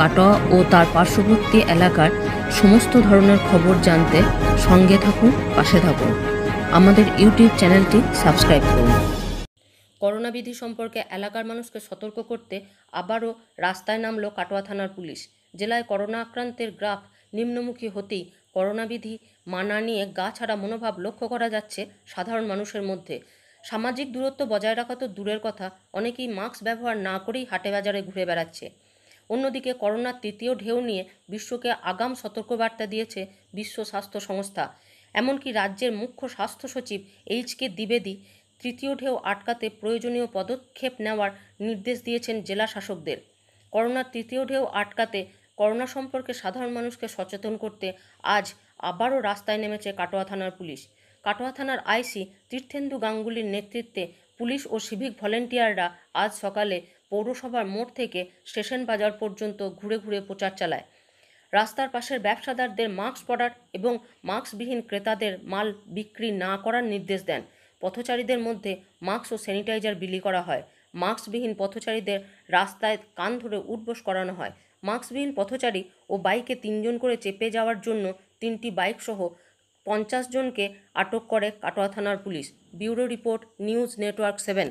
কাটোয়া ও তার পার্শ্ববর্তী এলাকার সমস্ত ধরনের খবর জানতে সঙ্গে থাকুন পাশে থাকুন আমাদের ইউটিউব চ্যানেলটি সাবস্ক্রাইব করুন করোনা বিধি সম্পর্কে এলাকার মানুষকে সতর্ক করতে আবারও রাস্তায় নামল কাটোয়া থানার পুলিশ জেলায় করোনা আক্রান্তের গ্রাফ নিম্নমুখী হতেই করোনাবিধি মানা নিয়ে গা ছাড়া মনোভাব লক্ষ্য করা যাচ্ছে সাধারণ মানুষের মধ্যে সামাজিক দূরত্ব বজায় রাখা তো দূরের কথা অনেকেই মাস্ক ব্যবহার না করেই হাটে বাজারে ঘুরে বেড়াচ্ছে অন্যদিকে করোনার তৃতীয় ঢেউ নিয়ে বিশ্বকে আগাম সতর্কবার্তা দিয়েছে বিশ্ব স্বাস্থ্য সংস্থা এমনকি রাজ্যের মুখ্য স্বাস্থ্য সচিব এইচ কে দ্বিবেদী তৃতীয় ঢেউ আটকাতে প্রয়োজনীয় পদক্ষেপ নেওয়ার নির্দেশ দিয়েছেন জেলা শাসকদের করোনার তৃতীয় ঢেউ আটকাতে করোনা সম্পর্কে সাধারণ মানুষকে সচেতন করতে আজ আবারও রাস্তায় নেমেছে কাটোয়া থানার পুলিশ কাটোয়া থানার আইসি তীর্থেন্দু গাঙ্গুলির নেতৃত্বে পুলিশ ও সিভিক ভলেন্টিয়াররা আজ সকালে পৌরসভার মোড় থেকে স্টেশন বাজার পর্যন্ত ঘুরে ঘুরে প্রচার চালায় রাস্তার পাশের ব্যবসাদারদের মাস্ক পরার এবং মাস্কবিহীন ক্রেতাদের মাল বিক্রি না করার নির্দেশ দেন পথচারীদের মধ্যে মাস্ক ও স্যানিটাইজার বিলি করা হয় মাস্কবিহীন পথচারীদের রাস্তায় কান ধরে উঠবোস করানো হয় মাস্কবিহীন পথচারী ও বাইকে তিনজন করে চেপে যাওয়ার জন্য তিনটি বাইকসহ পঞ্চাশ জনকে আটক করে কাটোয়া থানার police bureau report news network seven